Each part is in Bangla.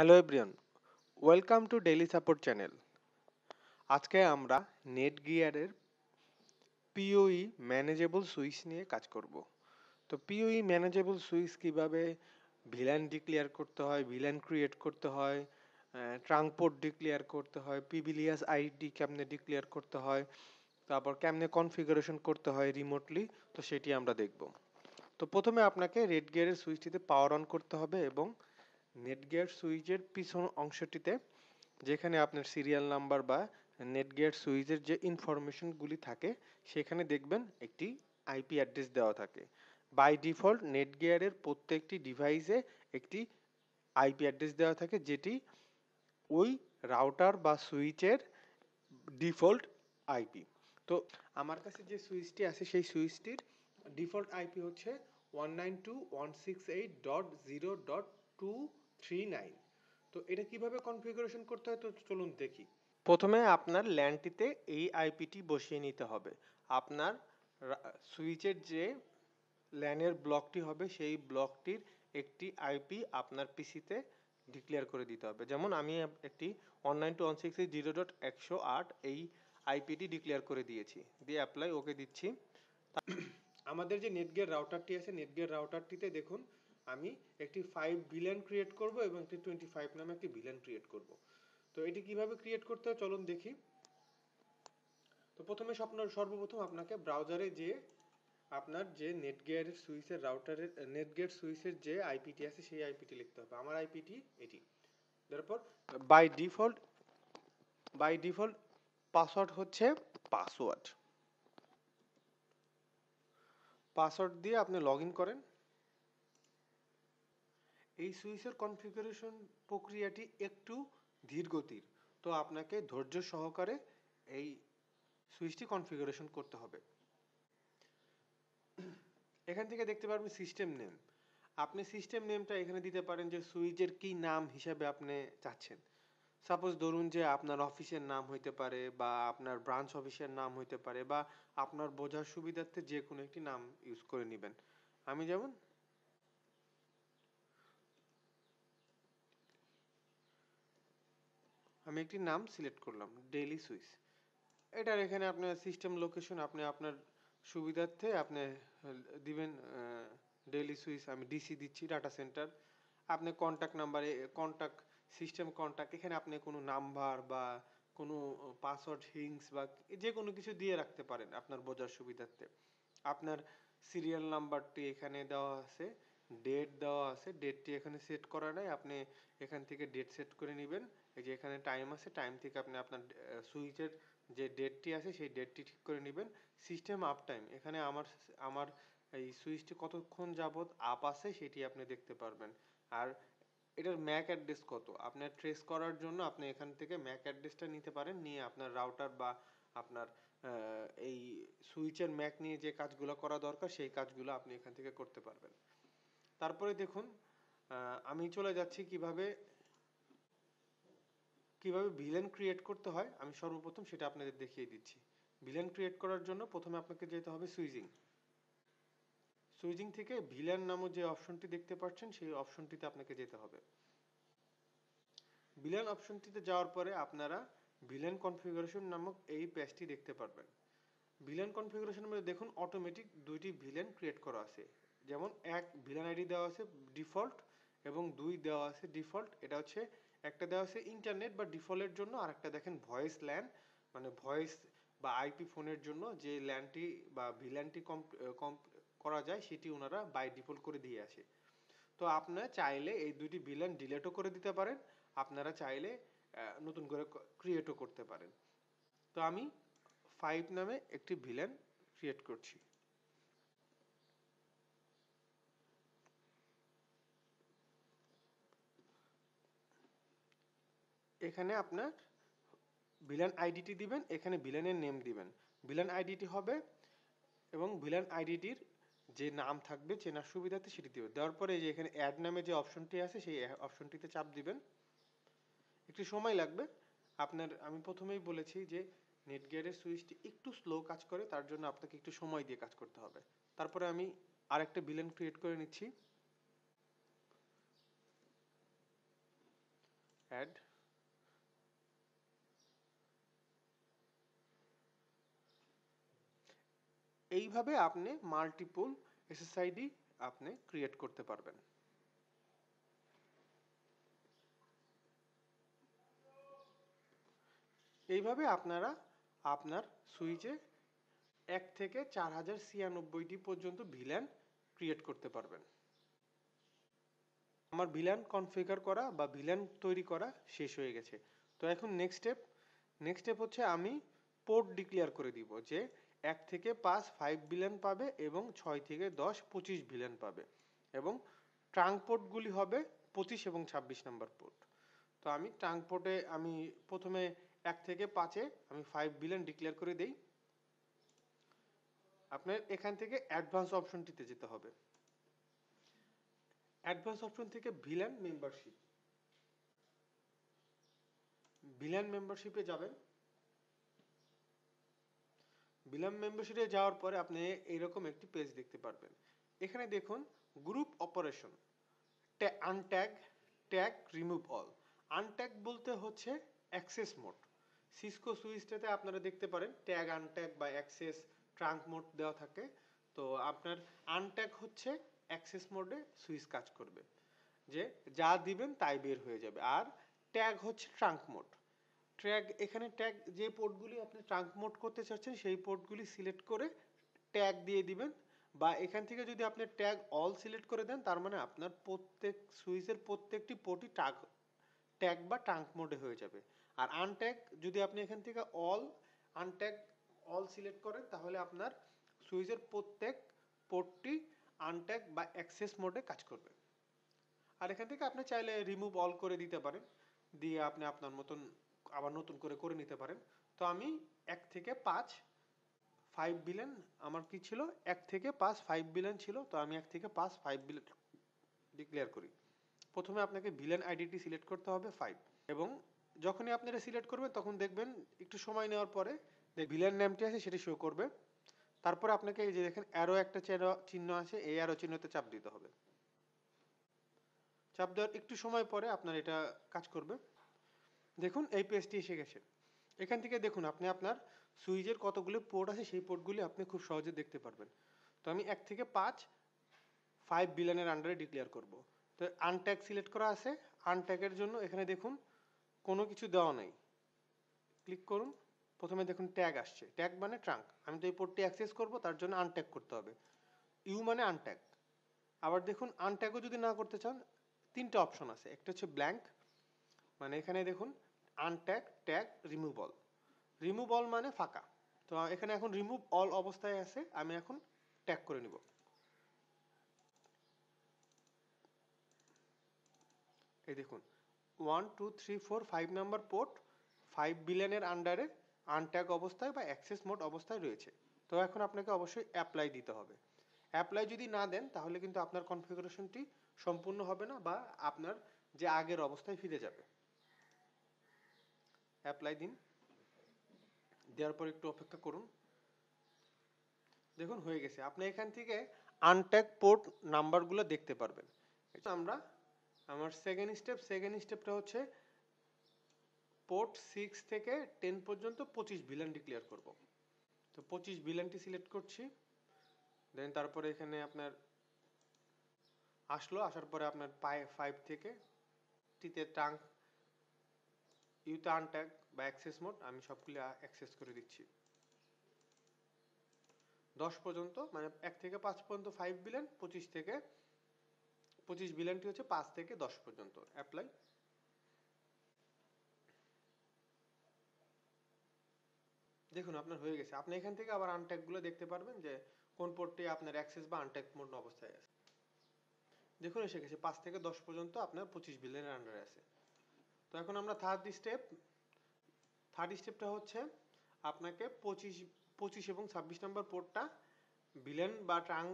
hello everyone welcome to daily support channel আজকে আমরা নেট গিয়ারের পিওই ম্যানেজেবল সুইচ নিয়ে কাজ করব তো পিওই ম্যানেজেবল সুইচ কীভাবে ভিলান ডিক্লিয়ার করতে হয় ভিলান ক্রিয়েট করতে হয় ট্রাংপোর্ট ডিক্লিয়ার করতে হয় পিভিলিয়াস আইডি কেমনে ডিক্লিয়ার করতে হয় তারপর কেমনে কনফিগারেশন করতে হয় রিমোটলি তো সেটি আমরা দেখব তো প্রথমে আপনাকে রেড গিয়ারের সুইচটিতে পাওয়ার অন করতে হবে এবং নেটগিয়ার সুইচের পিছন অংশটিতে যেখানে আপনার সিরিয়াল নাম্বার বা নেটগিয়ার সুইচের যে ইনফরমেশনগুলি থাকে সেখানে দেখবেন একটি আইপি অ্যাড্রেস দেওয়া থাকে বাই ডিফল্ট নেটগেয়ারের প্রত্যেকটি ডিভাইসে একটি আইপি অ্যাড্রেস দেওয়া থাকে যেটি ওই রাউটার বা সুইচের ডিফল্ট আইপি তো আমার কাছে যে সুইচটি আছে সেই সুইচটির ডিফল্ট আইপি হচ্ছে one nine two one six eight dot zero dot two three nine তো এটা কিভাবে কনফিগারেশন করতে হয় তো চলুন দেখি প্রথমে আপনার ল্যান্ডটিতে এই আইপিটি বসিয়ে নিতে হবে আপনার সুইচের যে ল্যানের ব্লকটি হবে সেই ব্লকটির একটি আইপি আপনার পিসিতে ডিক্লেয়ার করে দিতে হবে যেমন আমি একটি one nine two one six zero dot একশো আট এই আইপিটি ডিক্লেয়ার করে দিয়েছি দিয়ে অ্যাপ্লাই ওকে দিচ্ছি আমাদের যে নেটগিয়ার রাউটারটি আছে নেটগিয়ার রাউটারটিতে দেখুন আমি একটি ফাইভ ভিলেন ক্রিয়েট করব এবং একটি টোয়েন্টি ফাইভ নামে একটি ভিলেন ক্রিয়েট করব তো এটি কিভাবে ক্রিয়েট করতে হয় চলুন দেখি তো প্রথমে আপনার সর্বপ্রথম আপনাকে ব্রাউজারে যে আপনার যে নেটগিয়ার সুইচের রাউটারের নেটগিয়ার সুইচের যে আইপিটি আছে সেই আইপিটি লিখতে হবে আমার আইপিটি এটি তারপর by default by default password হচ্ছে পাসওয়ার্ড পাসওয়ার্ড দিয়ে আপনি লগ করেন এই সুইচের কনফিগারেশন প্রক্রিয়াটি একটু ধীরগতির তো আপনাকে ধৈর্য সহকারে এই সুইচটি কনফিগারেশন করতে হবে এখান থেকে দেখতে পারবেন সিস্টেম নেম আপনি সিস্টেম নেমটা এখানে দিতে পারেন যে সুইচের কি নাম হিসাবে আপনি চাচ্ছেন সাপোজ ধরুন যে আপনার অফিসের নাম হইতে পারে বা আপনার ব্রাঞ্চ অফিসের নাম হইতে পারে বা আপনার বোঝার সুবিধার্থে যে কোনো একটি নাম ইউজ করে নেবেন আমি যেমন আমি একটি নাম সিলেক্ট করলাম ডেলি সুইস এটার এখানে আপনার সিস্টেম লোকেশন আপনি আপনার সুবিধার্থে আপনি দিবেন ডেলি সুইস আমি ডিসি দিচ্ছি ডাটা সেন্টার আপনি কন্ট্যাক্ট নাম্বারে কন্ট্যাক্ট সিস্টেম কন্ট্যাক্ট এখানে আপনি কোনো নাম্বার বা কোনো পাসওয়ার্ড হিংস বা যে কোনো কিছু দিয়ে রাখতে পারেন আপনার বোঝার সুবিধার্থে আপনার সিরিয়াল নাম্বারটি এখানে দেওয়া আছে ডেট দেওয়া আছে ডেটটি এখানে সেট করা নাই আপনি এখান থেকে ডেট সেট করে নেবেন যে এখানে টাইম আছে টাইম থেকে আপনি আপনার সুইচের যে ডেটটি আছে সেই ডেটটি ঠিক করে নেবেন সিস্টেম আপ টাইম এখানে আমার আমার এই সুইচটি কতক্ষণ যাবৎ আপ আছে সেটি আপনি দেখতে পারবেন আর এটার ম্যাক অ্যাড্রেস কত আপনার ট্রেস করার জন্য আপনি এখান থেকে ম্যাক অ্যাড্রেসটা নিতে পারেন নিয়ে আপনার রাউটার বা আপনার এই সুইচের ম্যাক নিয়ে যে কাজগুলো করা দরকার সেই কাজগুলো আপনি এখান থেকে করতে পারবেন তারপরে দেখুন আমি চলে যাচ্ছি কিভাবে কিভাবে ভিলেন ক্রিয়েট করতে হয় আমি সর্বপ্রথম সেটা আপনাদের দেখিয়ে দিচ্ছি ভিলেন ক্রিয়েট করার জন্য প্রথমে আপনাকে যেতে হবে সুইজিং সুইজিং থেকে ভিলেন নামক যে অপশনটি দেখতে পাচ্ছেন সেই অপশনটিতে আপনাকে যেতে হবে ভিলেন অপশনটিতে যাওয়ার পরে আপনারা ভিলেন কনফিগারেশন নামক এই পেজটি দেখতে পারবেন ভিলেন কনফিগারেশন মধ্যে দেখুন অটোমেটিক দুইটি ভিলেন ক্রিয়েট করা আছে যেমন এক ভিলেন আইডি দেওয়া আছে ডিফল্ট এবং দুই দেওয়া আছে ডিফল্ট এটা হচ্ছে একটা দেওয়া আছে ইন্টারনেট বা ডিফল্টের জন্য আর একটা দেখেন ভয়েস ল্যান মানে ভয়েস বা আইপি ফোনের জন্য যে ল্যানটি বা ভিল্যানটি কম কম করা যায় সেটি ওনারা বাই ডিফল্ট করে দিয়ে আসে তো আপনারা চাইলে এই দুইটি ভিল্যান ডিলেটও করে দিতে পারেন আপনারা চাইলে নতুন করে ক্রিয়েটও করতে পারেন তো আমি ফাইভ নামে একটি ভিলেন ক্রিয়েট করছি এখানে আপনার ভিলেন আইডিটি দিবেন এখানে ভিলেনের নেম দিবেন ভিলেন আইডিটি হবে এবং ভিলেন আইডিটির যে নাম থাকবে চেনার সুবিধাতে সেটি দেবে দেওয়ার পরে যে এখানে অ্যাড নামে যে অপশনটি আছে সেই অপশনটিতে চাপ দিবেন একটু সময় লাগবে আপনার আমি প্রথমেই বলেছি যে নেটগিয়ারের সুইচটি একটু স্লো কাজ করে তার জন্য আপনাকে একটু সময় দিয়ে কাজ করতে হবে তারপরে আমি আরেকটা ভিলেন ক্রিয়েট করে নিচ্ছি অ্যাড এইভাবে আপনি মাল্টিপল এসএসআইডি আপনি ক্রিয়েট করতে পারবেন এইভাবে আপনারা আপনার সুইচে এক থেকে চার হাজার ছিয়ানব্বইটি পর্যন্ত ভিলেন ক্রিয়েট করতে পারবেন আমার ভিলেন কনফিগার করা বা ভিলেন তৈরি করা শেষ হয়ে গেছে তো এখন নেক্সট স্টেপ নেক্সট স্টেপ হচ্ছে আমি পোর্ট ডিক্লেয়ার করে দিব যে এক থেকে পাঁচ ফাইভ বিলিয়ন পাবে এবং ছয় থেকে দশ পঁচিশ বিলিয়ন পাবে এবং ট্রাঙ্কপোর্টগুলি হবে পঁচিশ এবং ছাব্বিশ নম্বর পোর্ট তো আমি ট্রাঙ্কপোর্টে আমি প্রথমে এক থেকে পাঁচে আমি ফাইভ বিলিয়ন ডিক্লেয়ার করে দেই আপনার এখান থেকে অ্যাডভান্স অপশনটিতে যেতে হবে অ্যাডভান্স অপশন থেকে ভিলেন মেম্বারশিপ ভিলেন মেম্বারশিপে যাবেন বিলাম মেম্বারশিপে যাওয়ার পরে আপনি এরকম একটি পেজ দেখতে পারবেন এখানে দেখুন group operation untag tag remove all untag বলতে হচ্ছে অ্যাক্সেস মোড সিসকো সুইচটাতে আপনারা দেখতে পারেন ট্যাগ আনট্যাগ বা অ্যাক্সেস ট্রাঙ্ক মোড দেওয়া থাকে তো আপনার আনট্যাগ হচ্ছে অ্যাক্সেস মোডে সুইচ কাজ করবে যে যা দিবেন তাই বের হয়ে যাবে আর ট্যাগ হচ্ছে ট্রাঙ্ক মোড ট্র্যাগ এখানে ট্যাগ যে পোর্টগুলি আপনি ট্রাঙ্ক করতে চাচ্ছেন সেই পোর্টগুলি সিলেক্ট করে ট্যাগ দিয়ে দিবেন বা এখান থেকে যদি আপনি ট্যাগ অল সিলেক্ট করে দেন তার মানে আপনার প্রত্যেক সুইচের প্রত্যেকটি পোর্টই ট্যাগ ট্যাগ বা ট্রাঙ্ক মোডে হয়ে যাবে আর আনট্যাগ যদি আপনি এখান থেকে অল আনট্যাগ অল সিলেক্ট করেন তাহলে আপনার সুইচের প্রত্যেক পোর্টটি আনট্যাগ বা অ্যাক্সেস মোডে কাজ করবে আর এখান থেকে আপনি চাইলে রিমুভ অল করে দিতে পারেন দিয়ে আপনি আপনার মতন আবার নতুন করে করে নিতে পারেন তো আমি এক থেকে পাঁচ ফাইভ বিলিয়ন আমার কি ছিল এক থেকে পাঁচ ফাইভ বিলিয়ন ছিল তো আমি এক থেকে পাঁচ ফাইভ বিলিয়ন ডিক্লেয়ার করি প্রথমে আপনাকে ভিলেন আইডিটি সিলেক্ট করতে হবে ফাইভ এবং যখনই আপনি এটা সিলেক্ট করবেন তখন দেখবেন একটু সময় নেওয়ার পরে যে ভিলেন নামটি আছে সেটি শো করবে তারপরে আপনাকে এই যে দেখেন অ্যারো একটা চিহ্ন আছে এই অ্যারো চিহ্নতে চাপ দিতে হবে চাপ দেওয়ার একটু সময় পরে আপনার এটা কাজ করবে দেখুন এই পেজটি এসে গেছে এখান থেকে দেখুন আপনি আপনার সুইচের কতগুলো পোর্ট আছে সেই পোর্টগুলি আপনি খুব সহজে দেখতে পারবেন তো আমি এক থেকে পাঁচ ফাইভ বিলিয়নের আন্ডারে ডিক্লেয়ার করব তো আনট্যাক সিলেক্ট করা আছে আনট্যাকের জন্য এখানে দেখুন কোনো কিছু দেওয়া নেই ক্লিক করুন প্রথমে দেখুন ট্যাগ আসছে ট্যাগ মানে ট্রাঙ্ক আমি তো এই পোর্টটি অ্যাক্সেস করব তার জন্য আনট্যাক করতে হবে ইউ মানে আনট্যাক আবার দেখুন আনট্যাকও যদি না করতে চান তিনটে অপশন আছে একটা হচ্ছে ব্ল্যাঙ্ক মানে এখানে দেখুন আনট্যাগ ট্যাগ রিমুভল রিমুভল মানে ফাঁকা তো এখানে এখন রিমুভ অল অবস্থায় আছে আমি এখন ট্যাগ করে নিব এই দেখুন one two three four five number port five বিলিয়নের আন্ডারে আনট্যাগ অবস্থায় বা অ্যাক্সেস মোড অবস্থায় রয়েছে তো এখন আপনাকে অবশ্যই অ্যাপ্লাই দিতে হবে অ্যাপ্লাই যদি না দেন তাহলে কিন্তু আপনার কনফিগারেশনটি সম্পূর্ণ হবে না বা আপনার যে আগের অবস্থায় ফিরে যাবে অ্যাপ্লাই দিন দেওয়ার পর একটু অপেক্ষা করুন দেখুন হয়ে গেছে আপনি এখান থেকে আনট্যাক পোর্ট নাম্বারগুলো দেখতে পারবেন আমরা আমার সেকেন্ড স্টেপ সেকেন্ড স্টেপটা হচ্ছে পোর্ট সিক্স থেকে টেন পর্যন্ত পঁচিশ ভিলান ডিক্লেয়ার করব তো পঁচিশ ভিলানটি সিলেক্ট করছি দেন তারপরে এখানে আপনার আসলো আসার পরে আপনার পায়ে ফাইভ থেকে টিতে ট্রাঙ্ক ইউতে আনট্যাগ বা অ্যাক্সেস মোড আমি সবগুলি অ্যাক্সেস করে দিচ্ছি দশ পর্যন্ত মানে এক থেকে পাঁচ পর্যন্ত ফাইভ বিলিয়ন পঁচিশ থেকে পঁচিশ বিলিয়নটি হচ্ছে পাঁচ থেকে দশ পর্যন্ত অ্যাপ্লাই দেখুন আপনার হয়ে গেছে আপনি এখান থেকে আবার গুলো দেখতে পারবেন যে কোন পোর্টটি আপনার অ্যাক্সেস বা আনট্যাক মোড অবস্থায় আছে দেখুন এসে গেছে পাঁচ থেকে দশ পর্যন্ত আপনার পঁচিশ বিলিয়নের আন্ডারে আছে তো এখন আমরা থার্ড স্টেপ থার্ড স্টেপটা হচ্ছে আপনাকে পঁচিশ পঁচিশ এবং ছাব্বিশ নম্বর পোর্টটা বিলেন বা ট্রাং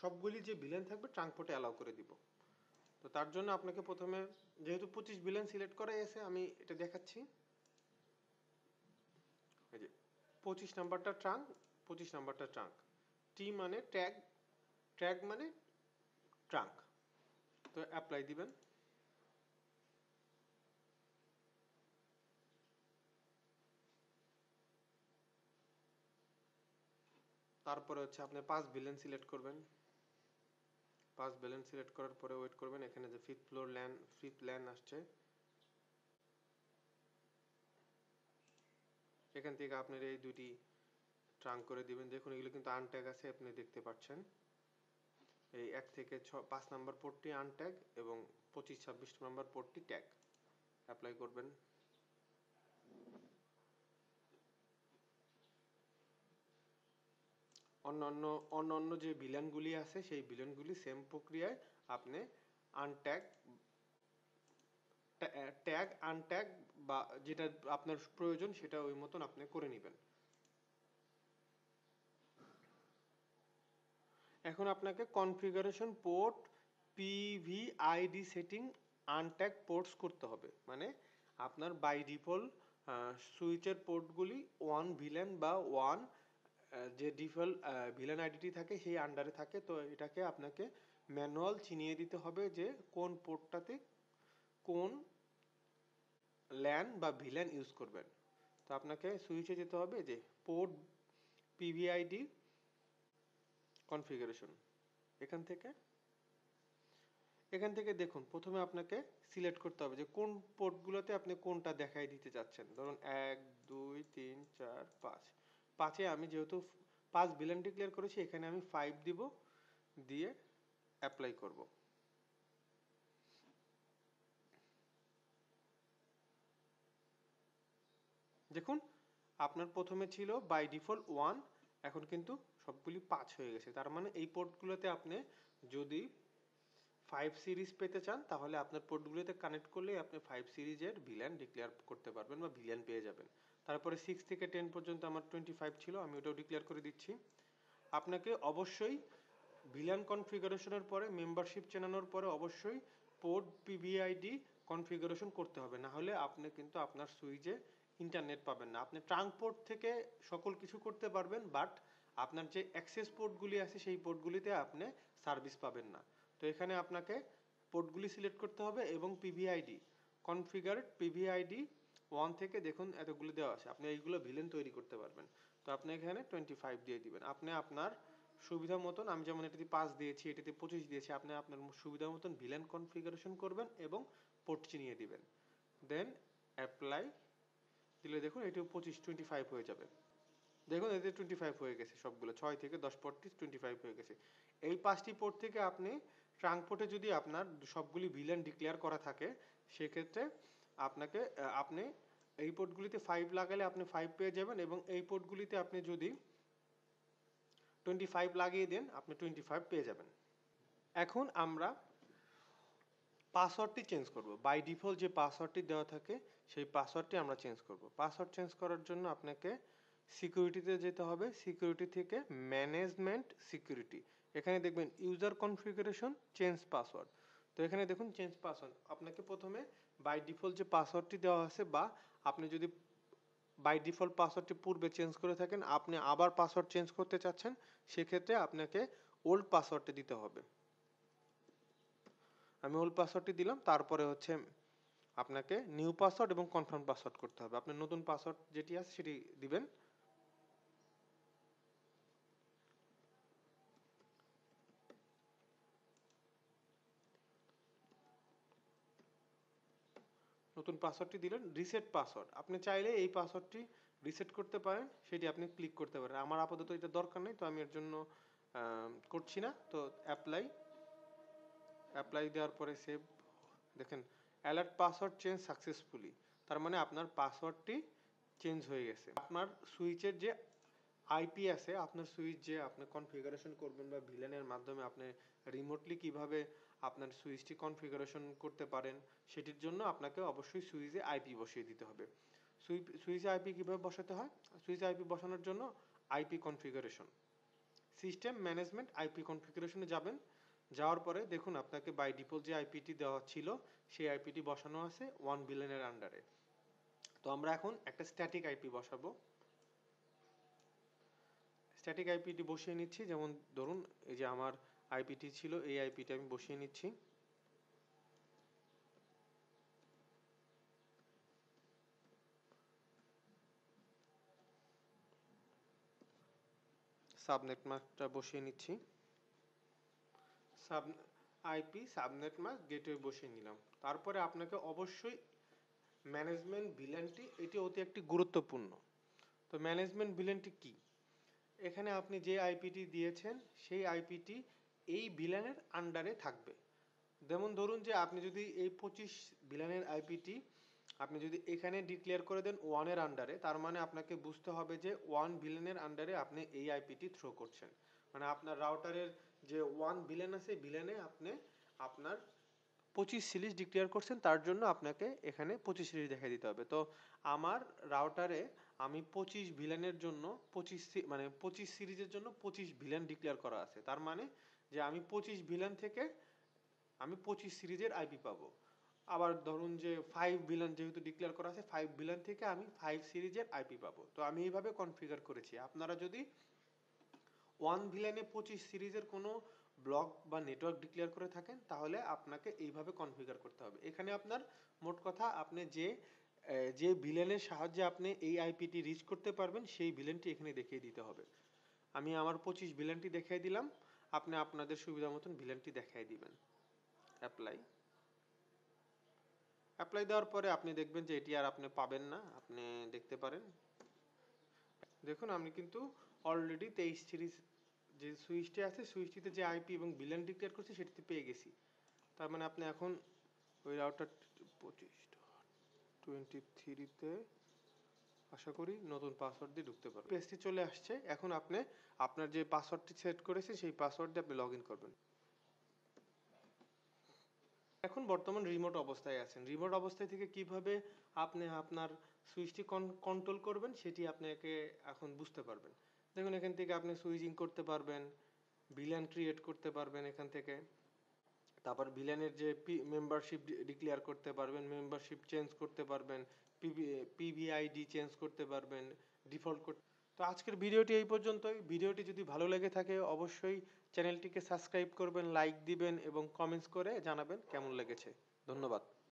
সবগুলি যে ভিলেন থাকবে ট্রাঙ্ক পোর্টে অ্যালাউ করে দিব তো তার জন্য আপনাকে প্রথমে যেহেতু পঁচিশ বিলেন সিলেক্ট করা এসে আমি এটা দেখাচ্ছি এই যে পঁচিশ নাম্বারটা ট্রাঙ্ক পঁচিশ নাম্বারটা ট্রাঙ্ক টি মানে ট্যাগ ট্যাগ মানে ট্রাঙ্ক তো অ্যাপ্লাই দিবেন তারপরে হচ্ছে আপনি পাঁচ ভিলেন সিলেক্ট করবেন পাঁচ ভিলেন সিলেক্ট করার পরে ওয়েট করবেন এখানে যে ফিফ ফ্লোর ল্যান ফিফ ল্যান আসছে এখান থেকে আপনার এই দুটি ট্রাঙ্ক করে দিবেন দেখুন এগুলো কিন্তু আনট্যাগ আছে আপনি দেখতে পাচ্ছেন এই এক থেকে ছ পাঁচ নাম্বার পোর্টটি আনট্যাগ এবং পঁচিশ ছাব্বিশ নাম্বার পোর্টটি ট্যাগ অ্যাপ্লাই করবেন অন্যান্য অন্যান্য যে ভিলেনগুলি আছে সেই ভিলেনগুলি সেম প্রক্রিয়ায় আপনি আনট্যাগ ট্যাগ আনট্যাগ বা যেটা আপনার প্রয়োজন সেটা ওই মতন আপনি করে নেবেন এখন আপনাকে configuration port PVID setting untag ports করতে হবে মানে আপনার বাই ডিফল্ট সুইচের পোর্টগুলি ওয়ান ভিলেন বা ওয়ান যে ডিফল্ট ভিলেন আইডিটি থাকে সেই আন্ডারে থাকে তো এটাকে আপনাকে ম্যানুয়াল চিনিয়ে দিতে হবে যে কোন পোর্টটাতে কোন ল্যান বা ভিলেন ইউজ করবেন তো আপনাকে সুইচে যেতে হবে যে পোর্ট পিভিআইডি কনফিগারেশন এখান থেকে এখান থেকে দেখুন প্রথমে আপনাকে সিলেক্ট করতে হবে যে কোন পোর্টগুলোতে আপনি কোনটা দেখাই দিতে চাচ্ছেন ধরুন এক দুই তিন চার পাঁচ পাঁচে আমি যেহেতু পাঁচ বিলিয়ন ডিক্লেয়ার করেছি এখানে আমি ফাইভ দিব দিয়ে অ্যাপ্লাই করব দেখুন আপনার প্রথমে ছিল বাই ডিফল্ট ওয়ান এখন কিন্তু সবগুলি পাঁচ হয়ে গেছে তার মানে এই পোর্টগুলোতে আপনি যদি ফাইভ সিরিজ পেতে চান তাহলে আপনার পোর্টগুলোতে কানেক্ট করলে আপনি ফাইভ সিরিজের ভিলেন ডিক্লেয়ার করতে পারবেন বা ভিলেন পেয়ে যাবেন তারপরে সিক্স থেকে টেন পর্যন্ত আমার টোয়েন্টি ফাইভ ছিল আমি ওটাও ডিক্লেয়ার করে দিচ্ছি আপনাকে অবশ্যই ভিলান কনফিগারেশনের পরে মেম্বারশিপ চেনানোর পরে অবশ্যই পোর্ট পিভিআইডি কনফিগারেশন করতে হবে না হলে আপনি কিন্তু আপনার সুইচে ইন্টারনেট পাবেন না আপনি ট্রাঙ্কপোর্ট থেকে সকল কিছু করতে পারবেন বাট আপনার যে অ্যাক্সেস পোর্টগুলি আছে সেই পোর্টগুলিতে আপনি সার্ভিস পাবেন না তো এখানে আপনাকে পোর্টগুলি সিলেক্ট করতে হবে এবং পিভিআইডি কনফিগারেড পিভিআইডি ওয়ান থেকে দেখুন এতগুলো দেওয়া আছে আপনি এইগুলো ভিলেন তৈরি করতে পারবেন তো আপনি এখানে টোয়েন্টি ফাইভ দিয়ে দিবেন আপনি আপনার সুবিধা মতন আমি যেমন এটাতে পাঁচ দিয়েছি এটাতে পঁচিশ দিয়েছি আপনি আপনার সুবিধা মতন ভিলেন কনফিগারেশন করবেন এবং পোর্ট চিনিয়ে দিবেন দেন অ্যাপ্লাই দিলে দেখুন এটিও পঁচিশ টোয়েন্টি ফাইভ হয়ে যাবে দেখুন এতে টোয়েন্টি ফাইভ হয়ে গেছে সবগুলো ছয় থেকে দশ পোর্টটি টোয়েন্টি ফাইভ হয়ে গেছে এই পাঁচটি পোর্ট থেকে আপনি ট্রাঙ্ক পোর্টে যদি আপনার সবগুলি ভিলেন ডিক্লেয়ার করা থাকে সেক্ষেত্রে আপনাকে আপনি এই পোর্টগুলিতে ফাইভ লাগালে আপনি ফাইভ পেয়ে যাবেন এবং এই পোর্টগুলিতে আপনি যদি টোয়েন্টি ফাইভ লাগিয়ে দেন আপনি টোয়েন্টি ফাইভ পেয়ে যাবেন এখন আমরা পাসওয়ার্ডটি চেঞ্জ করব বাই ডিফল্ট যে পাসওয়ার্ডটি দেওয়া থাকে সেই পাসওয়ার্ডটি আমরা চেঞ্জ করব পাসওয়ার্ড চেঞ্জ করার জন্য আপনাকে সিকিউরিটিতে যেতে হবে সিকিউরিটি থেকে ম্যানেজমেন্ট সিকিউরিটি এখানে দেখবেন ইউজার কনফিগারেশন চেঞ্জ পাসওয়ার্ড তো এখানে দেখুন চেঞ্জ পাসওয়ার্ড আপনাকে প্রথমে বাই ডিফল্ট যে পাসওয়ার্ডটি দেওয়া আছে বা আপনি যদি বাই ডিফল্ট পাসওয়ার্ডটি পূর্বে চেঞ্জ করে থাকেন আপনি আবার পাসওয়ার্ড চেঞ্জ করতে চাচ্ছেন সেক্ষেত্রে আপনাকে ওল্ড পাসওয়ার্ডটি দিতে হবে আমি ওল্ড পাসওয়ার্ডটি দিলাম তারপরে হচ্ছে আপনাকে নিউ পাসওয়ার্ড এবং কনফার্ম পাসওয়ার্ড করতে হবে আপনার নতুন পাসওয়ার্ড যেটি আছে সেটি দিবেন পাসওয়ার্ডটি দিলেন রিসেট পাসওয়ার্ড আপনি চাইলে এই পাসওয়ার্ডটি রিসেট করতে পারেন সেটি আপনি ক্লিক করতে পারেন আমার আপাতত এটা দরকার নেই তো আমি এর জন্য করছি না তো অ্যাপ্লাই অ্যাপ্লাই দেওয়ার পরে সেভ দেখেন অ্যালার্ট পাসওয়ার্ড চেঞ্জ সাকসেসফুলি তার মানে আপনার পাসওয়ার্ডটি চেঞ্জ হয়ে গেছে আপনার সুইচের যে আইপি আছে আপনার সুইচ যে আপনি কনফিগারেশন করবেন বা ভিলেনের মাধ্যমে আপনি রিমোটলি কিভাবে আপনার সুইচটি কনফিগারেশন করতে পারেন সেটির জন্য আপনাকে অবশ্যই সুইচে আইপি বসিয়ে দিতে হবে সুইপ সুইচে আইপি কীভাবে বসাতে হয় সুইচে আইপি বসানোর জন্য IP configuration system management IP কনফিগারেশনে যাবেন যাওয়ার পরে দেখুন আপনাকে বাই ডিফল্ট যে আইপিটি দেওয়া ছিল সেই আইপিটি বসানো আছে ওয়ান বিলিয়নের আন্ডারে তো আমরা এখন একটা স্ট্যাটিক আইপি বসাবো স্ট্যাটিক আইপিটি বসিয়ে নিচ্ছি যেমন ধরুন এই যে আমার আইপিটি ছিল এই টা আমি বসিয়ে নিচ্ছি সাবনেট মাস্কটা বসিয়ে নিচ্ছি sub IP subnet mask gateway বসিয়ে নিলাম তারপরে আপনাকে অবশ্যই ম্যানেজমেন্ট টি এটি অতি একটি গুরুত্বপূর্ণ তো ম্যানেজমেন্ট টি কি এখানে আপনি যে আইপিটি দিয়েছেন সেই আইপিটি এই ভিলেনের আন্ডারে থাকবে যেমন ধরুন যে আপনি যদি এই পঁচিশ ভিলেনের আইপিটি আপনি যদি এখানে ডিক্লেয়ার করে দেন ওয়ানের আন্ডারে তার মানে আপনাকে বুঝতে হবে যে ওয়ান ভিলেনের আন্ডারে আপনি এই আইপিটি থ্রো করছেন মানে আপনার রাউটারের যে ওয়ান ভিলেন আছে ভিলেনে আপনি আপনার পঁচিশ সিরিজ ডিক্লেয়ার করছেন তার জন্য আপনাকে এখানে পঁচিশ সিরিজ দেখাই দিতে হবে তো আমার রাউটারে আমি পঁচিশ ভিলেনের জন্য পঁচিশ মানে পঁচিশ সিরিজের জন্য পঁচিশ ভিলেন ডিক্লেয়ার করা আছে তার মানে যে আমি পঁচিশ ভিলেন থেকে আমি পঁচিশ সিরিজের আইপি পাবো আবার ধরুন যে ফাইভ ভিলেন যেহেতু ডিক্লেয়ার করা আছে ফাইভ ভিলেন থেকে আমি ফাইভ সিরিজের আইপি পাবো তো আমি এইভাবে কনফিগার করেছি আপনারা যদি ওয়ান ভিলেনে পঁচিশ সিরিজের কোনো ব্লক বা নেটওয়ার্ক ডিক্লেয়ার করে থাকেন তাহলে আপনাকে এইভাবে কনফিগার করতে হবে এখানে আপনার মোট কথা আপনি যে যে ভিলেনের সাহায্যে আপনি এই আইপিটি রিচ করতে পারবেন সেই ভিলেনটি এখানে দেখিয়ে দিতে হবে আমি আমার পঁচিশ ভিলেনটি দেখিয়ে দিলাম আপনি আপনাদের সুবিধা মতন ভিলেনটি দেখাই দিবেন অ্যাপ্লাই অ্যাপ্লাই দেওয়ার পরে আপনি দেখবেন যে এটি আর আপনি পাবেন না আপনি দেখতে পারেন দেখুন আমি কিন্তু অলরেডি তেইশ সিরিজ যে সুইচটি আছে সুইচটিতে যে আইপি এবং বিলেন ডিক্লেয়ার করছে সেটিতে পেয়ে গেছি তার মানে আপনি এখন ওই রাউটার পঁচিশ টোয়েন্টি থ্রিতে আশা করি নতুন পাসওয়ার্ড দিয়ে ঢুকতে পারবেন পেজটি চলে আসছে এখন আপনি আপনার যে পাসওয়ার্ডটি সেট করেছে সেই পাসওয়ার্ড দিয়ে আপনি লগ ইন করবেন এখন বর্তমান রিমোট অবস্থায় আছেন রিমোট অবস্থায় থেকে কিভাবে আপনি আপনার সুইচটি কন্ট্রোল করবেন সেটি আপনাকে এখন বুঝতে পারবেন দেখুন এখান থেকে আপনি সুইচিং করতে পারবেন ভিলান ক্রিয়েট করতে পারবেন এখান থেকে তারপর ভিলেনের যে পি মেম্বারশিপ ডিক্লেয়ার করতে পারবেন মেম্বারশিপ চেঞ্জ করতে পারবেন পিবি পিবিআইডি চেঞ্জ করতে পারবেন ডিফল্ট করতে তো আজকের ভিডিওটি এই পর্যন্তই ভিডিওটি যদি ভালো লেগে থাকে অবশ্যই চ্যানেলটিকে সাবস্ক্রাইব করবেন লাইক দিবেন এবং কমেন্টস করে জানাবেন কেমন লেগেছে ধন্যবাদ